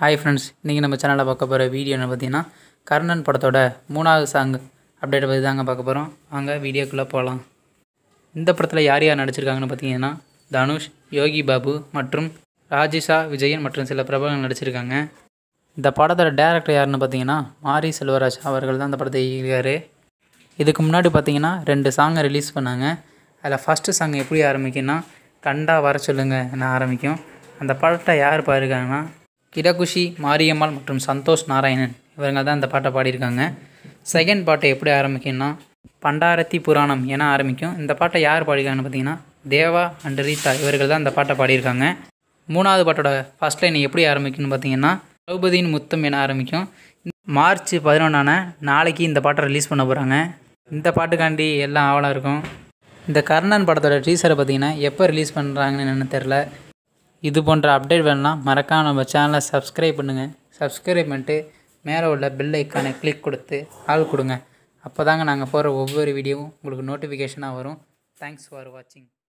hi friends இன்றைக்கி நம்ம சேனலில் பார்க்க போகிற வீடியோன்னு பார்த்தீங்கன்னா கர்ணன் படத்தோட மூணாவது சாங் அப்டேட் பற்றி தாங்க பார்க்க போகிறோம் வாங்க வீடியோக்குள்ளே போகலாம் இந்த படத்தில் யார் யார் நடிச்சிருக்காங்கன்னு பார்த்தீங்கன்னா தனுஷ் யோகி பாபு மற்றும் ராஜேஷா விஜயன் மற்றும் சில பிரபலங்கள் நடிச்சிருக்காங்க இந்த படத்தோட டேரக்டர் யாருன்னு பார்த்தீங்கன்னா மாரி செல்வராஜ் அவர்கள் தான் இந்த படத்தை இயக்கியிருக்காரு இதுக்கு முன்னாடி பார்த்தீங்கன்னா ரெண்டு சாங்கை ரிலீஸ் பண்ணாங்க அதில் ஃபஸ்ட்டு சாங் எப்படி ஆரம்பிக்கும்னா கண்டா வர சொல்லுங்கள் சொல்லுங்கன்னு ஆரம்பிக்கும் அந்த படத்தை யார் பாருக்காங்கன்னா கிடகுஷி மாரியம்மாள் மற்றும் சந்தோஷ் நாராயணன் இவங்க தான் இந்த பாட்டை பாடியிருக்காங்க செகண்ட் பாட்டை எப்படி ஆரம்பிக்கும்னா பண்டாரத்தி புராணம் என ஆரம்பிக்கும் இந்த பாட்டை யார் பாடியிருக்காங்கன்னு பார்த்தீங்கன்னா தேவா அண்ட் ரீதா இவர்கள் தான் இந்த பாட்டை பாடியிருக்காங்க மூணாவது பாட்டோட ஃபஸ்ட் லைன் எப்படி ஆரம்பிக்கும்னு பார்த்தீங்கன்னா திரௌபதியின் முத்தம் என ஆரம்பிக்கும் மார்ச் பதினொன்றான நாளைக்கு இந்த பாட்டை ரிலீஸ் பண்ண போகிறாங்க இந்த பாட்டுக்காண்டி எல்லாம் ஆவலாக இருக்கும் இந்த கர்ணன் படத்தோட டீசரை பார்த்தீங்கன்னா எப்போ ரிலீஸ் பண்ணுறாங்கன்னு என்னென்னு தெரில இது போன்ற அப்டேட் வேணுன்னா மறக்காம நம்ம சேனலை சப்ஸ்கிரைப் பண்ணுங்கள் சப்ஸ்கிரைப் பண்ணிட்டு மேலே உள்ள பெல் ஐக்கானை கிளிக் கொடுத்து ஆள் கொடுங்க அப்போ தாங்க நாங்கள் போகிற ஒவ்வொரு வீடியோவும் உங்களுக்கு நோட்டிஃபிகேஷனாக வரும் தேங்க்ஸ் ஃபார் வாட்சிங்